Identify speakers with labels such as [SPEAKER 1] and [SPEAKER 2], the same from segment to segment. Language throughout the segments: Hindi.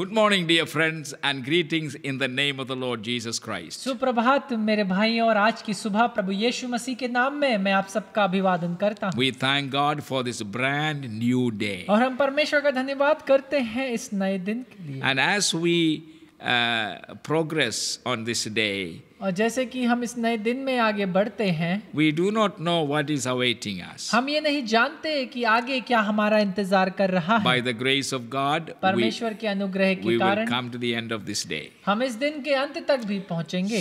[SPEAKER 1] Good morning, dear friends, and greetings in the name of the Lord Jesus Christ.
[SPEAKER 2] सुप्रभात मेरे भाइयों और आज की सुबह प्रभु यीशु मसीह के नाम में मैं आप सबका अभिवादन करता हूँ.
[SPEAKER 1] We thank God for this brand new day. और
[SPEAKER 2] हम परमेश्वर का धन्यवाद करते हैं इस
[SPEAKER 1] And as we uh, progress on this day. We do not know what is awaiting us. By the grace of God, we will come to the end of this day.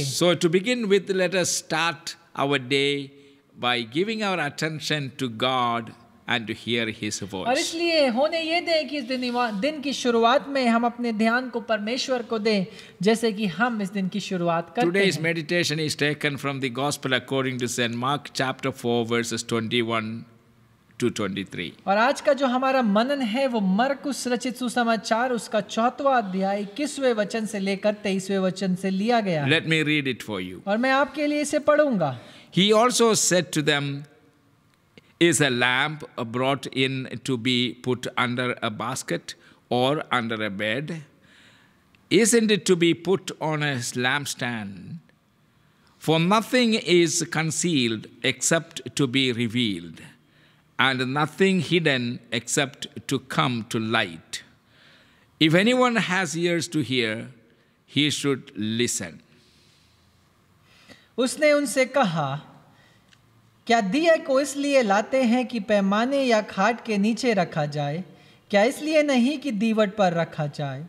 [SPEAKER 1] So to begin with, let us start our day by giving our attention to God and to hear his voice. और
[SPEAKER 2] इसलिए होने ये दें कि इस दिन दिन की शुरुआत में हम अपने ध्यान को परमेश्वर को दें जैसे कि हम इस दिन की शुरुआत करते Today's हैं।
[SPEAKER 1] meditation is taken from the Gospel according to St. Mark chapter 4 verses 21 23.
[SPEAKER 2] और आज का जो हमारा मनन है वो मरकुस रचित सुसमाचार उसका चौथवा अध्याय किसवे वचन से लेकर तेईसवे वचन से लिया गया।
[SPEAKER 1] Let me read it for you
[SPEAKER 2] और मैं आपके लिए इसे पढ़ूंगा।
[SPEAKER 1] He also said to them Is a lamp brought in to be put under a basket or under a bed? Isn't it to be put on a lampstand? For nothing is concealed except to be revealed, and nothing hidden except to come to light. If anyone has ears to hear, he should listen.
[SPEAKER 2] उसने उनसे कहा क्या दिए को इसलिए लाते हैं कि पैमाने या खाट के नीचे रखा जाए क्या इसलिए नहीं कि दीवट पर रखा जाए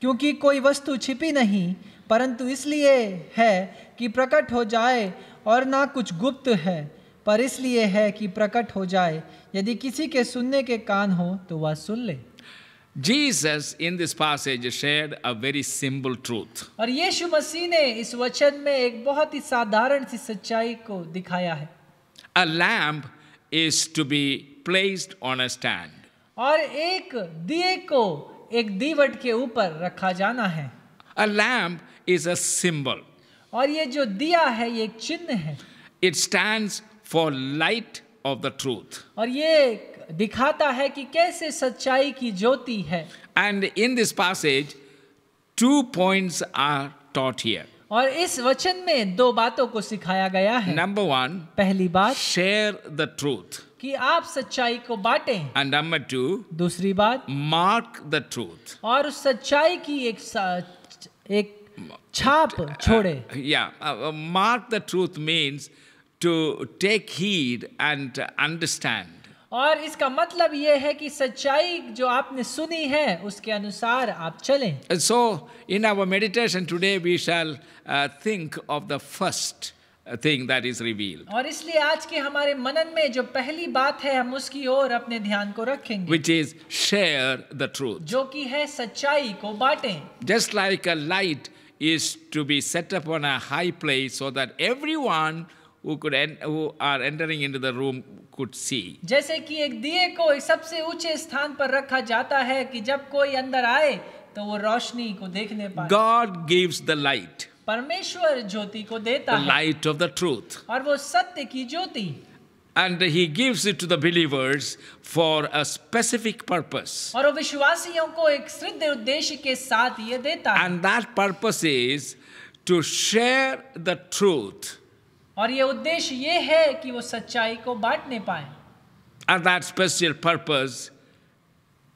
[SPEAKER 2] क्योंकि कोई वस्तु छिपी नहीं परंतु इसलिए है कि प्रकट हो जाए और ना कुछ गुप्त है पर इसलिए है कि प्रकट हो जाए यदि किसी के सुनने के कान हो तो वह सुन ले
[SPEAKER 1] Jesus in this passage shared a very simple truth.
[SPEAKER 2] और यीशु मसीह ने इस वचन में एक बहुत ही साधारण सी सच्चाई को दिखाया है
[SPEAKER 1] A lamp is to be placed on a stand.
[SPEAKER 2] aur ek diye ko ek divat ke upar rakha jana hai
[SPEAKER 1] A lamp is a symbol.
[SPEAKER 2] aur ye jo diya hai ye ek chinh hai
[SPEAKER 1] It stands for light of the truth. aur ye dikhata
[SPEAKER 2] hai ki kaise sachai ki jyoti hai
[SPEAKER 1] And in this passage, two points are taught here.
[SPEAKER 2] और इस वचन में दो बातों को सिखाया गया है
[SPEAKER 1] नंबर वन पहली बात शेयर द ट्रूथ
[SPEAKER 2] कि आप सच्चाई को बांटें
[SPEAKER 1] एंड नंबर टू दूसरी बात मार्क द ट्रूथ
[SPEAKER 2] और उस सच्चाई की एक एक छाप छोड़े
[SPEAKER 1] या mark the truth means to take heed and understand
[SPEAKER 2] और इसका मतलब ये है कि सच्चाई जो आपने सुनी है उसके अनुसार आप
[SPEAKER 1] चलें so in our meditation today we shall think of the first thing that is revealed
[SPEAKER 2] और इसलिए आज के हमारे मनन में जो पहली बात है हम उसकी ओर अपने ध्यान को रखेंगे
[SPEAKER 1] which is share the truth
[SPEAKER 2] जो कि है सच्चाई को बांटें
[SPEAKER 1] just like a light is to be set up on a high place so that everyone who could en- who are entering into the room could see.
[SPEAKER 2] जैसे कि एक दिए को सबसे ऊंचे स्थान पर रखा जाता है कि जब कोई अंदर आए तो वो रोशनी को देखने पाए.
[SPEAKER 1] God gives the light.
[SPEAKER 2] परमेश्वर ज्योति को देता the है.
[SPEAKER 1] Light of the truth.
[SPEAKER 2] और वो सत्य की ज्योति.
[SPEAKER 1] and he gives it to the believers for a specific purpose.
[SPEAKER 2] और विश्वासियों को एक सिद्ध उद्देश्य के साथ ये देता है.
[SPEAKER 1] And that purpose is to share the truth.
[SPEAKER 2] और ये उद्देश्य ये है कि वो सच्चाई को बांट नहीं पाए
[SPEAKER 1] And that special purpose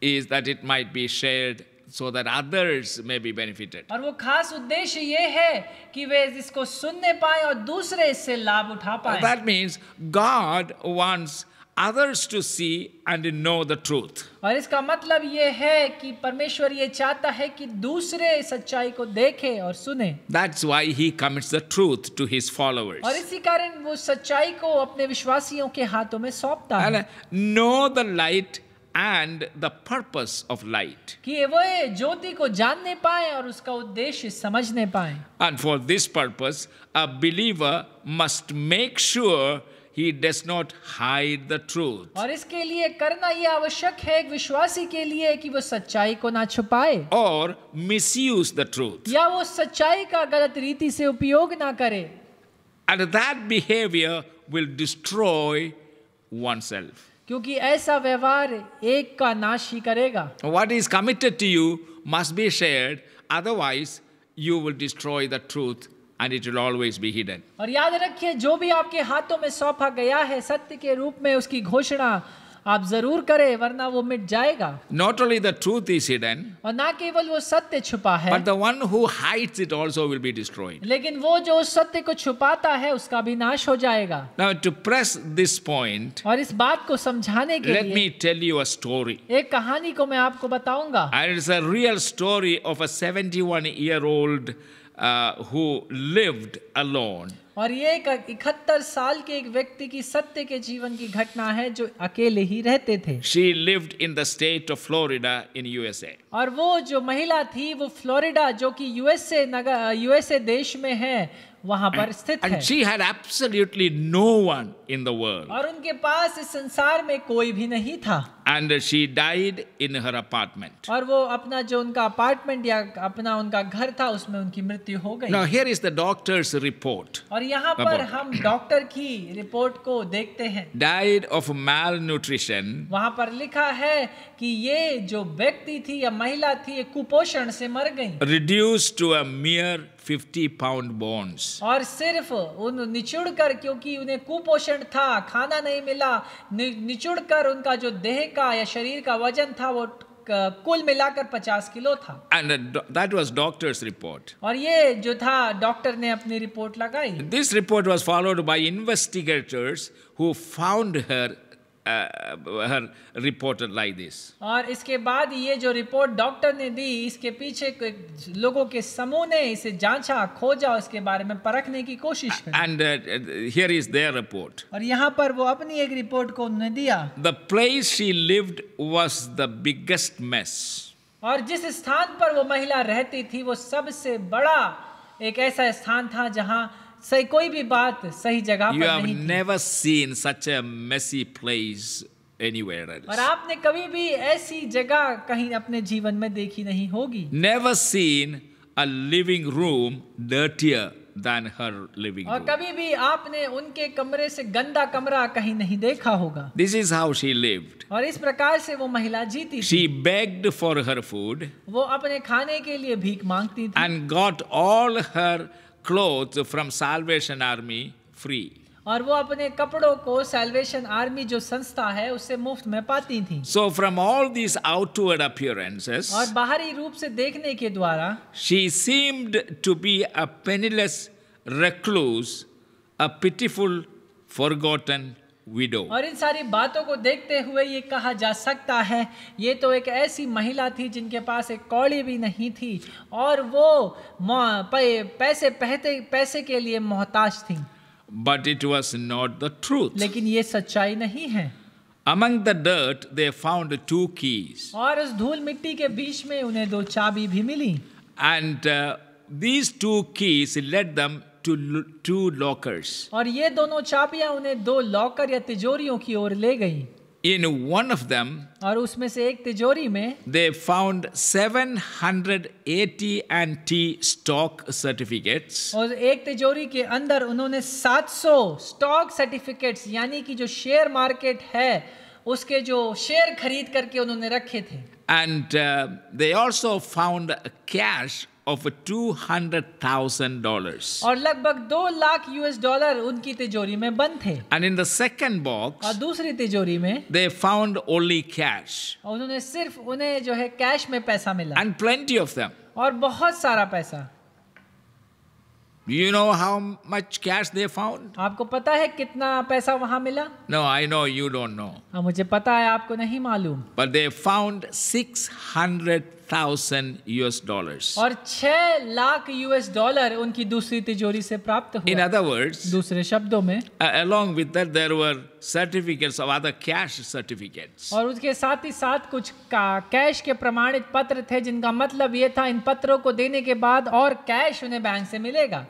[SPEAKER 1] is that it might be shared so that others may be benefited.
[SPEAKER 2] और वो खास उद्देश्य ये है कि वे इसको सुनने पाए और दूसरे इससे लाभ उठा पाए. That
[SPEAKER 1] means God wants others to see and know the truth.
[SPEAKER 2] और इसका मतलब ये है कि परमेश्वर ये चाहता है कि दूसरे सच्चाई को देखें और सुने
[SPEAKER 1] That's why he commits the truth to his followers. और
[SPEAKER 2] इसी कारण वो सच्चाई को अपने विश्वासियों के हाथों में सौंपता है
[SPEAKER 1] know the light and the purpose of light.
[SPEAKER 2] कि वे ज्योति को जानने पाए और उसका उद्देश्य समझने पाए
[SPEAKER 1] And for this purpose, a believer must make sure he does not hide the truth.
[SPEAKER 2] और इसके लिए करना ये आवश्यक है एक विश्वासी के लिए कि वो सच्चाई को ना छुपाए
[SPEAKER 1] or misuse the truth.
[SPEAKER 2] या वो सच्चाई का गलत रीति से उपयोग ना करे
[SPEAKER 1] And that behavior will destroy oneself.
[SPEAKER 2] क्योंकि ऐसा व्यवहार एक का नाश ही करेगा
[SPEAKER 1] What is committed to you must be shared, otherwise you will destroy the truth and it will always be hidden.
[SPEAKER 2] और याद रखिए जो भी आपके हाथों में सौंपा गया है सत्य के रूप में उसकी घोषणा आप जरूर करें वरना वो मिट जाएगा
[SPEAKER 1] not only the truth is hidden
[SPEAKER 2] और ना केवल वो सत्य छुपा है but the
[SPEAKER 1] one who hides it also will be destroyed
[SPEAKER 2] लेकिन वो जो उस सत्य को छुपाता है उसका भी नाश हो जाएगा
[SPEAKER 1] now to press this point
[SPEAKER 2] और इस बात को समझाने के Let लिए let me
[SPEAKER 1] tell you a story
[SPEAKER 2] एक कहानी को मैं आपको बताऊंगा
[SPEAKER 1] and it's a real story of a 71 year old uh, who lived alone.
[SPEAKER 2] और ये एक इकहत्तर साल के एक व्यक्ति की सत्य के जीवन की घटना है जो अकेले ही रहते
[SPEAKER 1] थे She lived in the state of Florida in USA.
[SPEAKER 2] और वो जो महिला थी वो फ्लोरिडा जो कि यूएसए नगर यूएसए देश में है वहां पर स्थित and है
[SPEAKER 1] she no one in the world
[SPEAKER 2] और उनके पास इस संसार में कोई भी नहीं था
[SPEAKER 1] and she died in her apartment
[SPEAKER 2] और वो अपना जो उनका अपार्टमेंट या अपना उनका घर था उसमें उनकी मृत्यु हो गई now here
[SPEAKER 1] is the doctor's report
[SPEAKER 2] और यहाँ पर हम डॉक्टर की रिपोर्ट को देखते हैं
[SPEAKER 1] died of malnutrition
[SPEAKER 2] वहां पर लिखा है कि ये जो व्यक्ति थी या महिला थी ये कुपोषण से मर गई
[SPEAKER 1] reduced to a mere 50 pound bonds
[SPEAKER 2] और सिर्फ उन निचुड़ कर क्योंकि उन्हें कुपोषण था खाना नहीं मिला नि, निचुड़ कर उनका जो देह का या शरीर का वजन था वो कुल मिलाकर 50 किलो था
[SPEAKER 1] and that was doctor's report
[SPEAKER 2] और ये जो था डॉक्टर ने अपनी रिपोर्ट लगाई
[SPEAKER 1] this report was followed by investigators who found her Uh, her reported this
[SPEAKER 2] और इसके बाद ये जो रिपोर्ट डॉक्टर ने दी इसके पीछे लोगों के समूह ने इसे जांचा खोजा उसके बारे में परखने की कोशिश
[SPEAKER 1] की. And uh, uh, here is their
[SPEAKER 2] और यहाँ पर वो अपनी एक रिपोर्ट को उन्होंने दिया.
[SPEAKER 1] The place she lived was the biggest mess
[SPEAKER 2] और जिस स्थान पर वो महिला रहती थी वो सबसे बड़ा एक ऐसा स्थान था जहाँ सही कोई भी बात सही जगह पर नहीं
[SPEAKER 1] never seen such a messy place anywhere else. और
[SPEAKER 2] आपने कभी भी ऐसी जगह कहीं अपने जीवन में देखी नहीं होगी
[SPEAKER 1] never seen a living room dirtier than her living और
[SPEAKER 2] कभी भी आपने उनके कमरे से गंदा कमरा कहीं नहीं देखा होगा
[SPEAKER 1] this is how she lived
[SPEAKER 2] और इस प्रकार से वो महिला जीती
[SPEAKER 1] she begged for her food
[SPEAKER 2] वो अपने खाने के लिए भीख मांगती
[SPEAKER 1] थी and got all her clothes from Salvation Army free.
[SPEAKER 2] और वो अपने कपड़ों को सेल्वेशन आर्मी जो संस्था है उससे मुफ्त
[SPEAKER 1] में पाती थी so from all this outward appearances और
[SPEAKER 2] बाहरी रूप से देखने के द्वारा
[SPEAKER 1] she seemed to be a penniless recluse a pitiful forgotten widow
[SPEAKER 2] और इन सारी बातों को देखते हुए ये कहा जा सकता है ये तो एक ऐसी महिला थी जिनके पास एक कौड़ी भी नहीं थी और वो पैसे पहते पैसे के लिए मोहताज
[SPEAKER 1] थी but it was not the truth लेकिन ये सच्चाई नहीं है Among the dirt they found two keys.
[SPEAKER 2] और उस धूल मिट्टी के बीच में उन्हें दो चाबी भी
[SPEAKER 1] मिली And uh, these two keys led them to two lockers
[SPEAKER 2] aur ye dono chabiyan unhe do locker ya tijoriyon ki or le gayi
[SPEAKER 1] in one of them
[SPEAKER 2] aur usme se ek tijori mein
[SPEAKER 1] they found 780 anti stock certificates
[SPEAKER 2] aur ek tijori ke andar unhone 700 stock certificates yani ki jo share market hai उसके जो शेयर खरीद करके उन्होंने रखे थे
[SPEAKER 1] and they also found cash of dollars.
[SPEAKER 2] और लगभग दो लाख US डॉलर उनकी तिजोरी में बंद थे
[SPEAKER 1] And in the second box, और दूसरी तिजोरी में they found only cash.
[SPEAKER 2] और उन्होंने सिर्फ उन्हें जो है कैश में पैसा मिला
[SPEAKER 1] And plenty of them.
[SPEAKER 2] और बहुत सारा पैसा
[SPEAKER 1] You know how much cash they found?
[SPEAKER 2] आपको पता है कितना पैसा वहाँ मिला
[SPEAKER 1] No, I know you don't know.
[SPEAKER 2] हाँ मुझे पता है आपको नहीं मालूम
[SPEAKER 1] But they found six hundred thousand US dollars. और
[SPEAKER 2] छह लाख US डॉलर उनकी दूसरी तिजोरी से प्राप्त हुआ. In other words, दूसरे शब्दों में,
[SPEAKER 1] uh, along with that there were certificates of other cash certificates.
[SPEAKER 2] और उसके साथ ही साथ कुछ का कैश के प्रमाणित पत्र थे जिनका मतलब ये था इन पत्रों को देने के बाद और कैश उन्हें बैंक से मिलेगा.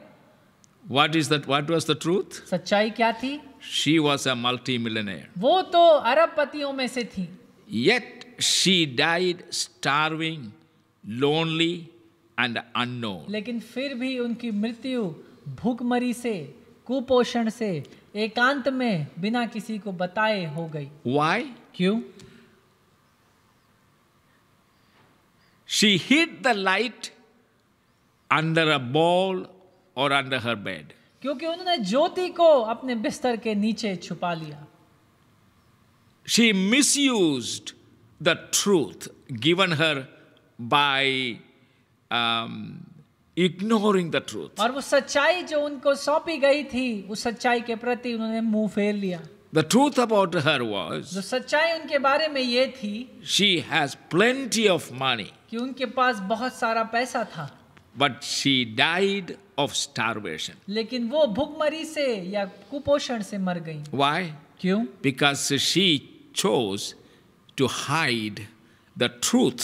[SPEAKER 1] What is that? What was the truth? सच्चाई क्या थी? She was a multi-millionaire.
[SPEAKER 2] वो तो अरबपतियों में से थी.
[SPEAKER 1] Yet she died starving, lonely and unknown.
[SPEAKER 2] लेकिन फिर भी उनकी मृत्यु भूखमरी से कुपोषण से एकांत में बिना किसी को बताए हो गई
[SPEAKER 1] Why? क्यों She hid the light under a ball or under her bed. क्योंकि उन्होंने
[SPEAKER 2] ज्योति को अपने बिस्तर के नीचे छुपा लिया
[SPEAKER 1] She misused the truth given her by um, ignoring the truth. और वो
[SPEAKER 2] सच्चाई जो उनको सौंपी गई थी उस सच्चाई के प्रति उन्होंने मुंह फेर लिया
[SPEAKER 1] The truth about her was जो
[SPEAKER 2] सच्चाई उनके बारे में ये थी
[SPEAKER 1] she has plenty of money.
[SPEAKER 2] कि उनके पास बहुत सारा पैसा था
[SPEAKER 1] But she died of starvation.
[SPEAKER 2] लेकिन वो भूखमरी से या कुपोषण से मर गई
[SPEAKER 1] Why? क्यों? Because she chose to hide the truth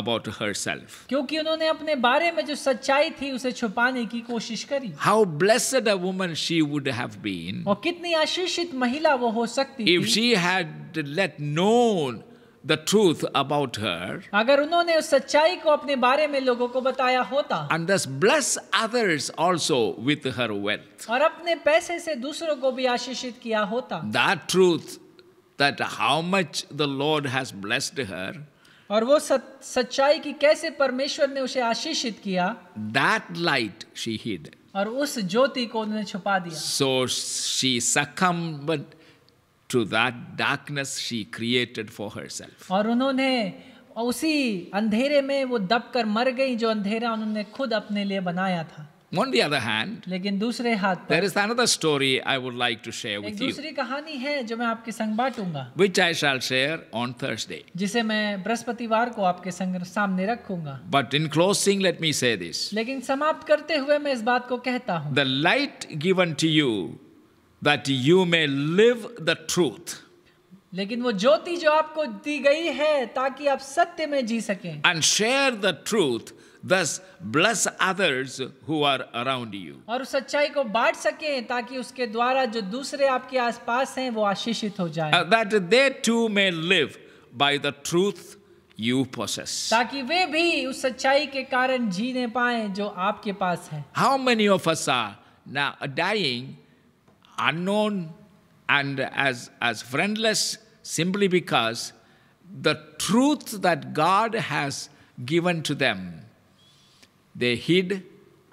[SPEAKER 1] about herself.
[SPEAKER 2] क्योंकि उन्होंने अपने बारे में जो सच्चाई थी उसे छुपाने की कोशिश करी.
[SPEAKER 1] How blessed a woman she would have been. और
[SPEAKER 2] कितनी आशीषित महिला वो हो सकती थी. If
[SPEAKER 1] she had let known the truth about her
[SPEAKER 2] अगर उन्होंने उस सच्चाई को अपने बारे में लोगों
[SPEAKER 1] को बताया होता and thus bless others also with her wealth
[SPEAKER 2] और अपने पैसे से दूसरों को भी आशीषित किया होता
[SPEAKER 1] that truth that how much the Lord has blessed her. और
[SPEAKER 2] वो सच, सच्चाई की कैसे परमेश्वर ने उसे
[SPEAKER 1] आशीषित किया That light she hid. और
[SPEAKER 2] उस ज्योति को उन्होंने छुपा दिया
[SPEAKER 1] so she succumbed to that darkness she created for herself
[SPEAKER 2] और उन्होंने उसी अंधेरे में वो दबकर मर गई जो अंधेरा उन्होंने खुद अपने लिए बनाया था
[SPEAKER 1] On the other hand,
[SPEAKER 2] लेकिन दूसरे हाथ पर, there is
[SPEAKER 1] another story I would like to share with you. दूसरी
[SPEAKER 2] कहानी है जो मैं आपके संग बांटूंगा.
[SPEAKER 1] Which I shall share on Thursday.
[SPEAKER 2] जिसे मैं बृहस्पतिवार को आपके संग सामने रखूंगा.
[SPEAKER 1] But in closing, let me say this. लेकिन समाप्त करते हुए मैं
[SPEAKER 2] इस बात को कहता
[SPEAKER 1] हूँ. The light given to you that you may live the truth.
[SPEAKER 2] लेकिन वो ज्योति जो आपको दी गई है ताकि आप सत्य में जी सकें
[SPEAKER 1] and share the truth thus bless others who are around you
[SPEAKER 2] और उस सच्चाई को बांट सके ताकि उसके द्वारा जो दूसरे आपके आसपास हैं वो आशीषित हो जाए
[SPEAKER 1] that they too may live by the truth you possess
[SPEAKER 2] ताकि वे भी उस सच्चाई के कारण जीने पाएं जो आपके पास है
[SPEAKER 1] how many of us are now dying unknown and as, as friendless simply because the truth that God has given to them, they hid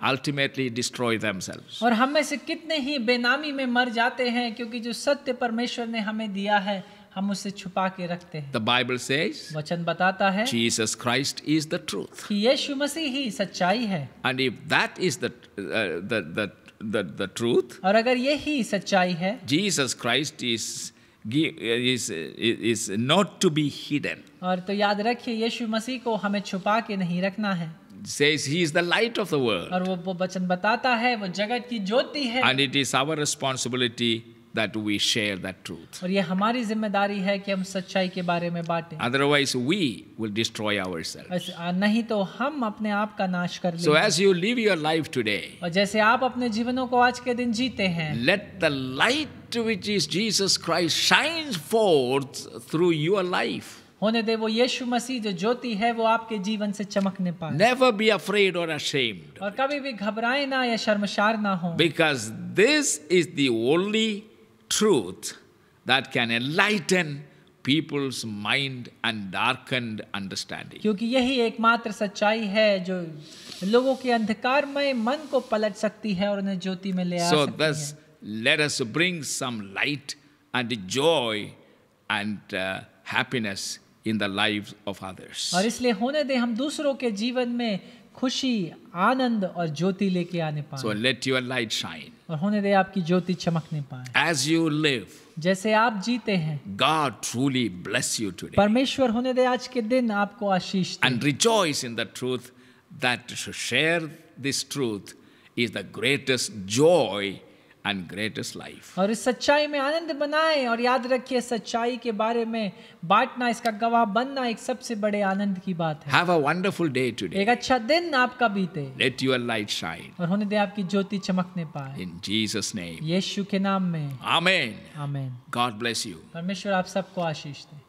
[SPEAKER 1] ultimately destroy themselves.
[SPEAKER 2] और हम में से कितने ही बेनामी में मर जाते हैं क्योंकि जो सत्य परमेश्वर ने हमें दिया है हम उसे छुपा के रखते हैं।
[SPEAKER 1] The Bible says वचन बताता है Jesus Christ is the truth.
[SPEAKER 2] कि यीशु मसीह ही सच्चाई है।
[SPEAKER 1] And if that is the uh, the the the, the truth
[SPEAKER 2] aur agar yahi sachai hai
[SPEAKER 1] Jesus Christ is is is not to be hidden
[SPEAKER 2] aur to yaad rakhiye yeshu Masih ko hame chupa ke nahi rakhna hai
[SPEAKER 1] says he is the light of the world
[SPEAKER 2] और wo वचन batata hai wo jagat ki jyoti hai and
[SPEAKER 1] it is our responsibility that we share that truth.
[SPEAKER 2] और ये हमारी जिम्मेदारी है कि हम सच्चाई के बारे में बांटें.
[SPEAKER 1] Otherwise we will destroy ourselves.
[SPEAKER 2] नहीं तो हम अपने आप का नाश कर लेंगे. So as
[SPEAKER 1] you live your life today.
[SPEAKER 2] और जैसे आप अपने जीवनों को आज के दिन जीते हैं.
[SPEAKER 1] Let the light which is Jesus Christ shines forth through your life.
[SPEAKER 2] होने दे वो यीशु मसीह जो ज्योति है वो आपके जीवन से चमकने पाए
[SPEAKER 1] नेवर बी अफ्रेड और ashamed
[SPEAKER 2] और कभी भी घबराए ना या शर्मशार ना हो
[SPEAKER 1] because this is the only truth that can enlighten people's mind and darkened understanding.
[SPEAKER 2] kyunki yahi क्योंकि यही एकमात्र सच्चाई है जो लोगों man ko palat sakti hai aur unhe jyoti mein le aa sakti hai so
[SPEAKER 1] thus, Let us bring some light and joy and uh, happiness in the lives of others. aur
[SPEAKER 2] isliye hone de hum dusron ke jeevan mein खुशी आनंद और ज्योति लेके आने पाए so
[SPEAKER 1] let your light shine
[SPEAKER 2] और होने दे आपकी ज्योति चमकने
[SPEAKER 1] पाए एज यू लिव
[SPEAKER 2] जैसे आप जीते हैं
[SPEAKER 1] God truly bless you today परमेश्वर होने दे आज के दिन आपको आशीष and rejoice in the truth that to share this truth is the greatest joy and greatest life.
[SPEAKER 2] और इस सच्चाई में आनंद बनाएं और याद रखिए सच्चाई के बारे में बांटना इसका गवाह बनना एक सबसे बड़े आनंद की बात
[SPEAKER 1] है Have a wonderful day today. एक अच्छा दिन आपका बीते Let your light shine.
[SPEAKER 2] और होने दे आपकी ज्योति चमकने पाए
[SPEAKER 1] In Jesus name.
[SPEAKER 2] यीशु के नाम में
[SPEAKER 1] Amen. Amen. God bless you.
[SPEAKER 2] परमेश्वर आप सबको आशीष दे